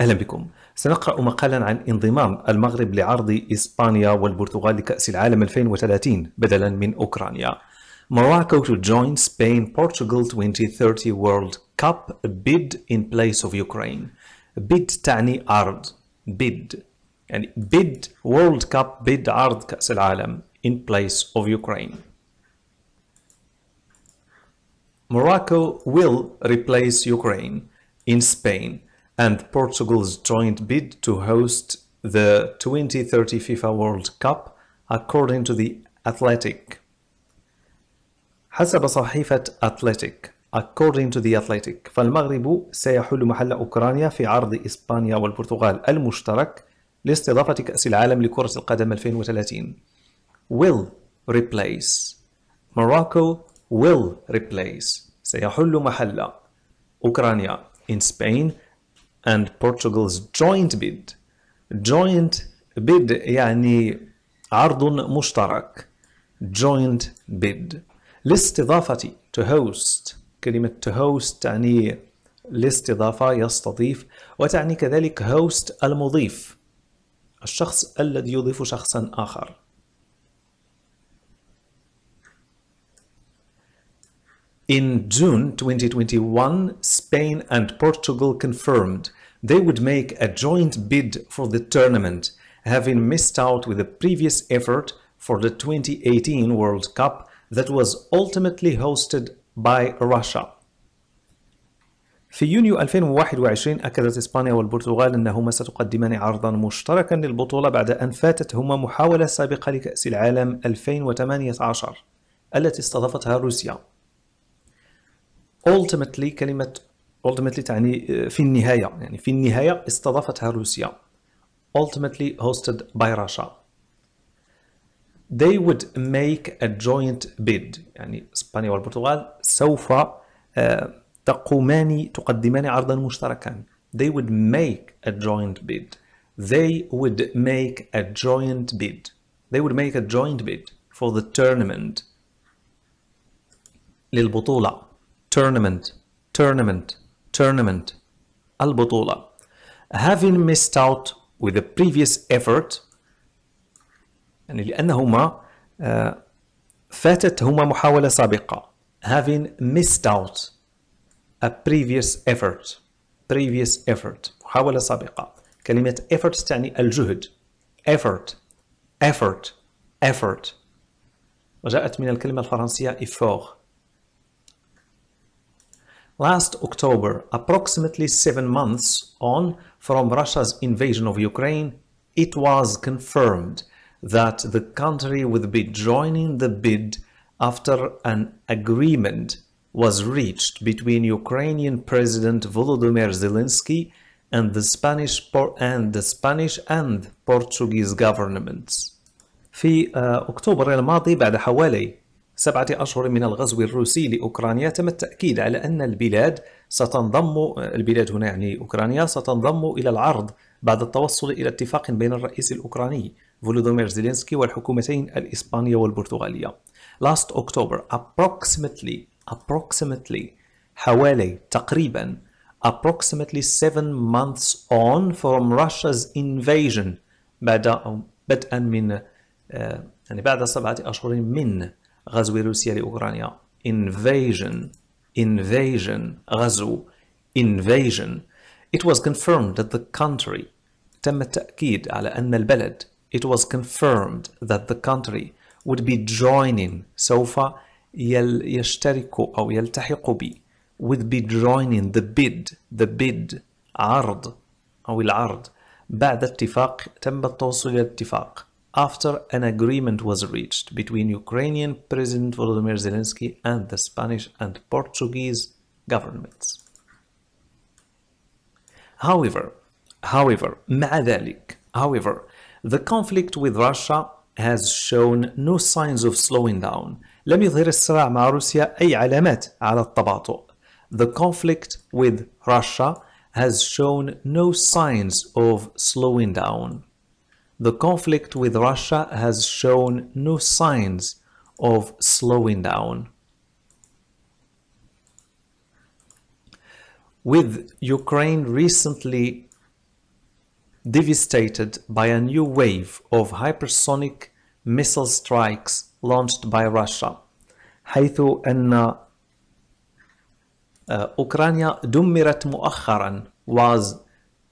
أهلا بكم سنقرأ مقالا عن انضمام المغرب لعرض إسبانيا والبرتغال لكأس العالم 2030 بدلا من أوكرانيا Morocco to join Spain Portugal 2030 World Cup bid in place of Ukraine bid تعني عرض bid يعني bid World Cup bid عرض كأس العالم in place of Ukraine Morocco will replace Ukraine in Spain and Portugal's joint bid to host the 2030 FIFA World Cup, according to The Athletic. حسب صحيفة أتلتيك According to the Athletic فالمغرب سيحل محل أوكرانيا في عرض إسبانيا والبرتغال المشترك لاستضافة كأس العالم لكرة القدم 2030 will replace Morocco will replace سيحل محل أوكرانيا in Spain and Portugal's joint bid joint bid يعني عرض مشترك joint bid لاستضافة to host كلمة to host تعني الاستضافة يستضيف وتعني كذلك host المضيف الشخص الذي يضيف شخصا آخر In June 2021, Spain and Portugal confirmed they would make a joint bid for the tournament, having missed out with a previous effort for the 2018 World Cup that was ultimately hosted by Russia. في يونيو 2021 أكدت إسبانيا والبرتغال أنهما ستقدمان عرضا مشتركا للبطولة بعد أن فاتتهما محاولة سابقة لكأس العالم 2018 التي استضافتها روسيا ultimately كلمة ultimately تعني في النهاية يعني في النهاية استضافتها روسيا ultimately hosted by Russia they would make a joint bid يعني اسبانيا والبرتغال سوف تقومان تقدمان عرضا مشتركا they would make a joint bid they would make a joint bid they would make a joint bid for the tournament للبطولة tournament tournament tournament البطولة having missed out with the previous effort يعني لأنهما فاتتهما محاولة سابقة having missed out a previous effort previous effort محاولة سابقة كلمة effort تعني الجهد effort effort effort وجاءت من الكلمة الفرنسية effort Last October, approximately seven months on from Russia's invasion of Ukraine, it was confirmed that the country would be joining the bid after an agreement was reached between Ukrainian President Volodymyr Zelensky and the Spanish and the Spanish and Portuguese governments. في أكتوبر الماضي بعد حوالي سبعة أشهر من الغزو الروسي لأوكرانيا تم التأكيد على أن البلاد ستنضم البلاد هنا يعني أوكرانيا ستنضم إلى العرض بعد التوصل إلى اتفاق بين الرئيس الأوكراني فولودومير زيلينسكي والحكومتين الإسبانية والبرتغالية last October approximately approximately حوالي تقريبا approximately seven months on from Russia's invasion بعد بدءا من آه، يعني بعد سبعة أشهر من غزو روسيا لأوكرانيا invasion invasion غزو invasion it was confirmed that the country تم التأكيد على أن البلد it was confirmed that the country would be joining سوف يل يشترك أو يلتحق ب would be joining the bid the bid عرض أو العرض بعد اتفاق تم التوصل إلى اتفاق after an agreement was reached between Ukrainian President Volodymyr Zelensky and the Spanish and Portuguese governments. However, however, however, the conflict with Russia has shown no signs of slowing down. The conflict with Russia has shown no signs of slowing down the conflict with Russia has shown no signs of slowing down. With Ukraine recently devastated by a new wave of hypersonic missile strikes launched by Russia, حيث أن أوكرانيا دمرت مؤخرا was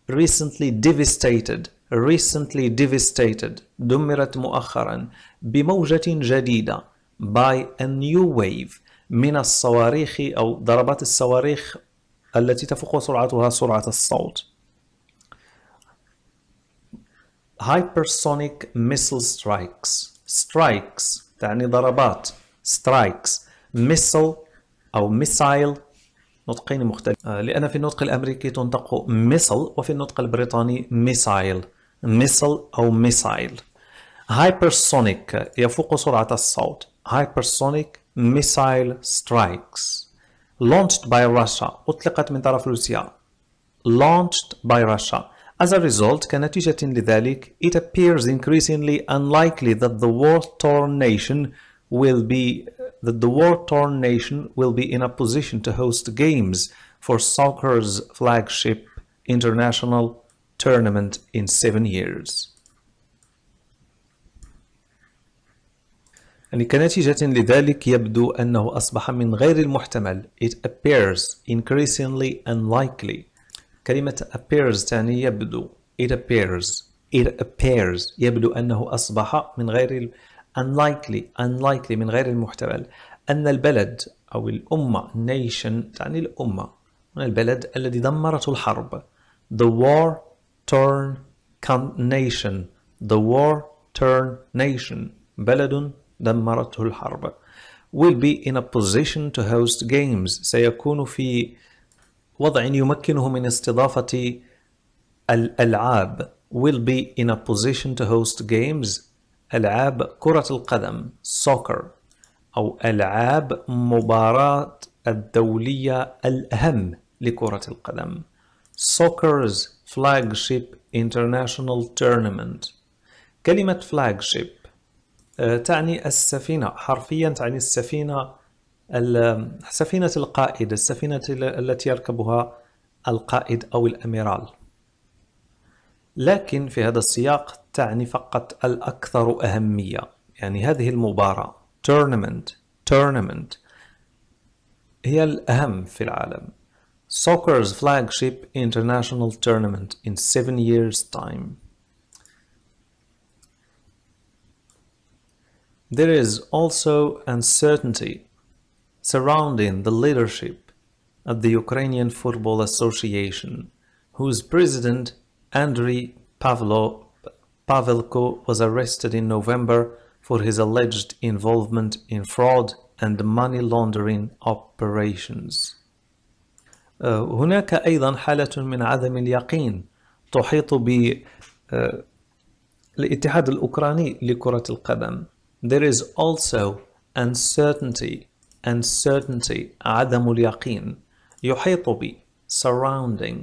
recently devastated recently devastated دمرت مؤخرا بموجة جديدة by a new wave من الصواريخ أو ضربات الصواريخ التي تفوق سرعتها سرعة الصوت hypersonic missile strikes strikes تعني ضربات strikes missile أو missile نطقين مختلفين لأن في النطق الأمريكي تنطق missile وفي النطق البريطاني missile missile أو missile hypersonic يفوق سرعة الصوت hypersonic missile strikes launched by Russia أطلقت من طرف روسيا launched by Russia As a result, كنتيجة لذلك, it appears increasingly unlikely that the war-torn nation will be that the war-torn nation will be in a position to host games for soccer's flagship international tournament in seven years. يعني كنتيجة لذلك يبدو أنه أصبح من غير المحتمل it appears increasingly unlikely كلمة appears تعني يبدو it appears it appears يبدو أنه أصبح من غير unlikely unlikely من غير المحتمل أن البلد أو الأمة nation تعني الأمة من البلد الذي دمرته الحرب the war turn nation the war turn nation بلد دمرته الحرب will be in a position to host games سيكون في وضع يمكنه من استضافة الألعاب will be in a position to host games ألعاب كرة القدم soccer أو ألعاب مباراة الدولية الأهم لكرة القدم Soccer's flagship international tournament كلمة flagship آه، تعني السفينة حرفيا تعني السفينة سفينة القائد السفينة التي يركبها القائد أو الأميرال لكن في هذا السياق تعني فقط الأكثر أهمية يعني هذه المباراة tournament tournament هي الأهم في العالم soccer's flagship international tournament in seven years' time. There is also uncertainty surrounding the leadership of the Ukrainian Football Association, whose president Andriy Pavlo, Pavelko was arrested in November for his alleged involvement in fraud and money laundering operations. هناك أيضا حالة من عدم اليقين تحيط بالاتحاد الأوكراني لكرة القدم There is also uncertainty uncertainty عدم اليقين يحيط ب surrounding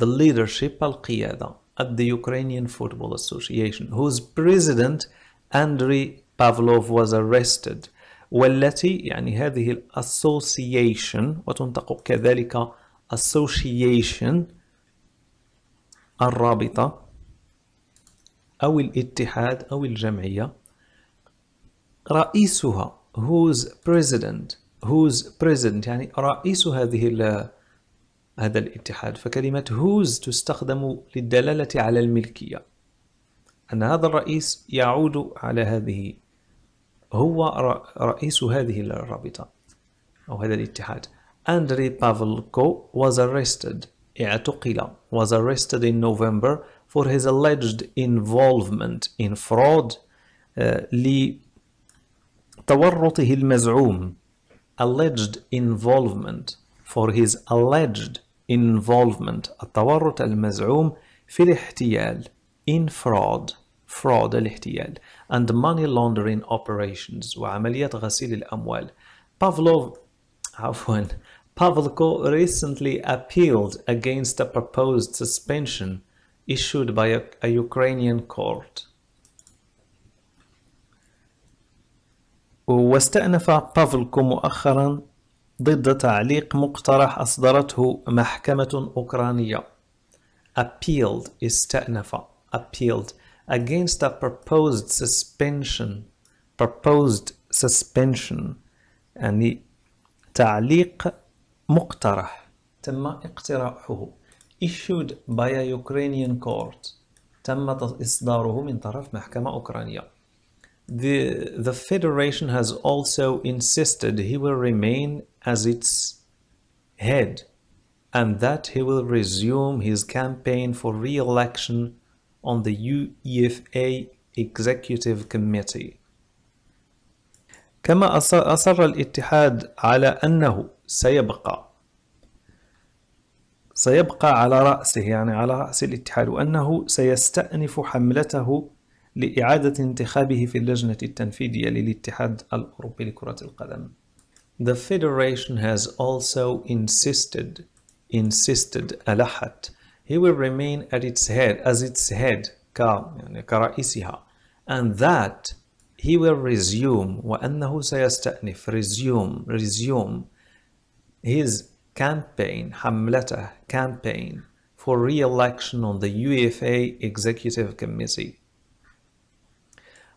the leadership القيادة at the Ukrainian Football Association whose president Andriy Pavlov was arrested والتي يعني هذه الاسوسيشن وتنطق كذلك association الرابطة أو الاتحاد أو الجمعية رئيسها whose president whose president يعني رئيس هذه هذا الاتحاد فكلمة whose تستخدم للدلالة على الملكية أن هذا الرئيس يعود على هذه هو رئيس هذه الرابطة أو هذا الاتحاد أندري بافلكو was arrested اعتقل was arrested in November for his alleged involvement in fraud uh, لتورطه المزعوم alleged involvement for his alleged involvement التورط المزعوم في الاحتيال in fraud fraud الاحتيال and money laundering operations وعمليات غسيل الأموال Pavlov عفوا Pavlko recently appealed against a proposed suspension issued by a, a Ukrainian court واستأنف بافلكو مؤخرا ضد تعليق مقترح أصدرته محكمة أوكرانية appealed استأنف appealed against a proposed suspension proposed suspension يعني تعليق مقترح تم اقتراحه issued by a Ukrainian court تم إصداره من طرف محكمة أوكرانية The, the Federation has also insisted he will remain as its head and that he will resume his campaign for re-election on the UEFA Executive Committee. كما أصر الاتحاد على أنه سيبقى سيبقى على رأسه يعني على رأس الاتحاد وأنه سيستأنف حملته لإعادة انتخابه في اللجنة التنفيذية للاتحاد الأوروبي لكرة القدم. The Federation has also insisted insisted ألحت he will remain at its head as its head and that he will resume resume resume his campaign حملته campaign for re-election on the UEFA Executive Committee.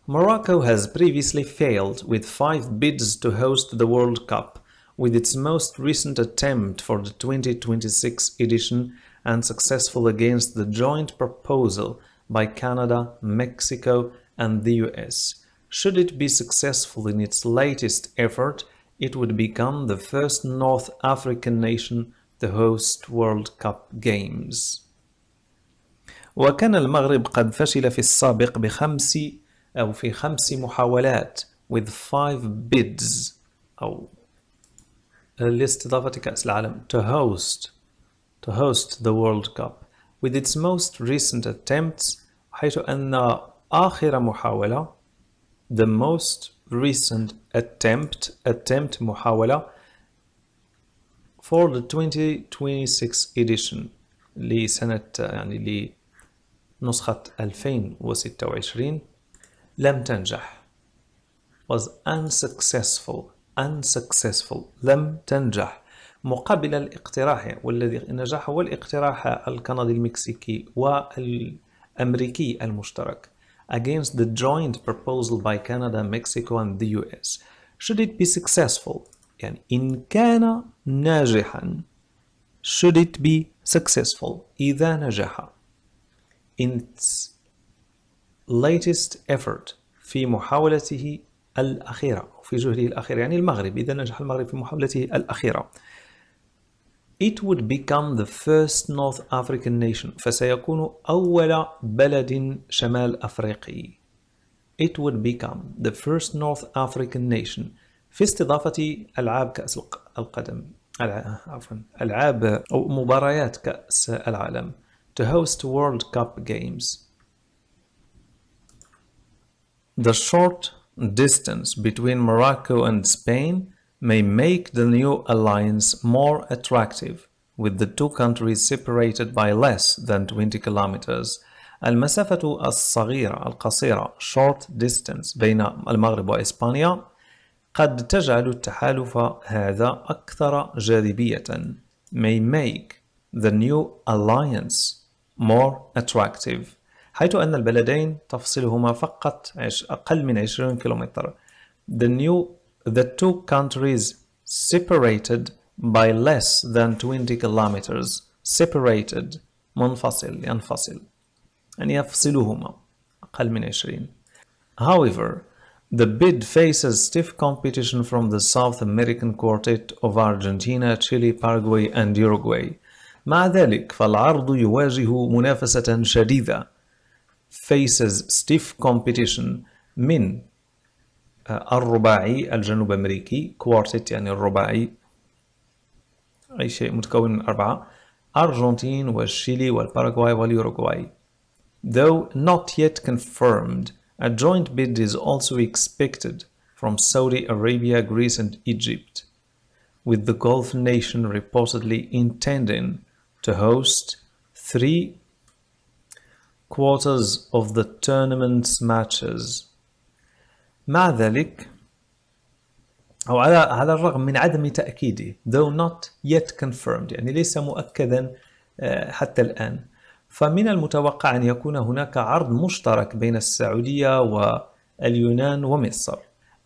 Morocco has previously failed with five bids to host the World Cup, with its most recent attempt for the 2026 edition and successful against the joint proposal by Canada, Mexico and the US. Should it be successful in its latest effort, it would become the first North African nation to host World Cup games. وكان المغرب قد فشل في السابق بخمس أو في خمس محاولات with five bids أو لاستضافة كأس العالم to host to host the World Cup with its most recent attempts the most recent attempt attempt muhawala for the 2026 edition لسنة يعني لنسخة 2026 لم تنجح was unsuccessful unsuccessful لم تنجح مقابل الاقتراح والذي نجح هو الاقتراح الكندي المكسيكي والأمريكي المشترك against the joint proposal by Canada, Mexico and the US should it be successful يعني إن كان ناجحا should it be successful إذا نجح in its latest effort في محاولته الأخيرة في جهده الأخير يعني المغرب إذا نجح المغرب في محاولته الأخيرة it would become the first North African nation فسيكون أول بلد شمال أفريقي it would become the first North African nation في استضافة ألعاب كأس القدم عفوا ألعاب أو مباريات كأس العالم to host World Cup games The short distance between Morocco and Spain may make the new alliance more attractive, with the two countries separated by less than 20 kilometers. المسافة الصغيرة القصيرة short distance بين المغرب وإسبانيا قد تجعل التحالف هذا أكثر جاذبية may make the new alliance more attractive حيث أن البلدين تفصلهما فقط أقل من 20 كيلومتر The new the two countries separated by less than 20 kilometers separated منفصل ينفصل يعني يفصلهما أقل من 20 However, the bid faces stiff competition from the South American quartet of Argentina, Chile, Paraguay and Uruguay. مع ذلك فالعرض يواجه منافسة شديدة faces stiff competition من الرباعي الجنوب أمريكي كوارتيت يعني الرباعي أي شيء متكون من أربعة أرجنتين والشيلي والباراغواي واليوروغواي Though not yet confirmed, a joint bid is also expected from Saudi Arabia, Greece and Egypt, with the Gulf nation reportedly intending to host three quarters of the tournament's matches مع ذلك أو على على الرغم من عدم تأكيده though not yet confirmed يعني ليس مؤكدا حتى الآن فمن المتوقع أن يكون هناك عرض مشترك بين السعودية واليونان ومصر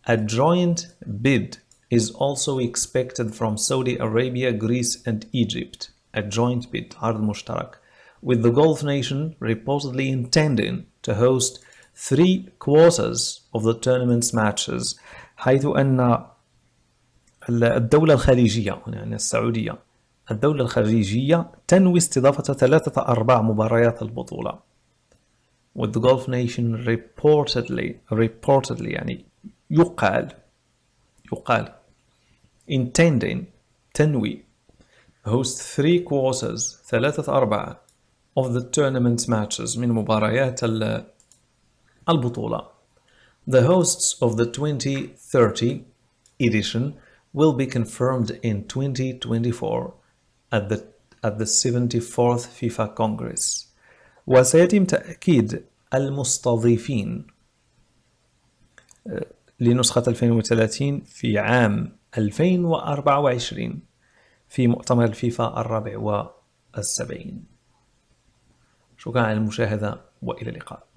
A joint bid is also expected from Saudi Arabia, Greece and Egypt A joint bid, عرض مشترك with the Gulf nation reportedly intending to host three quarters of the tournament's matches حيث أن الدولة الخليجية يعني السعودية الدولة الخليجية تنوي استضافة ثلاثة أرباع مباريات البطولة with the Gulf nation reportedly reportedly يعني يقال يقال intending تنوي host three quarters ثلاثة أرباع of the tournament matches من مباريات البطولة. The hosts of the 2030 edition will be confirmed in 2024 at the at the 74th FIFA Congress. وسيتم تأكيد المستضيفين آه، لنسخة 2030 في عام 2024 في مؤتمر الفيفا الرابع والسبعين شكرا على المشاهدة وإلى اللقاء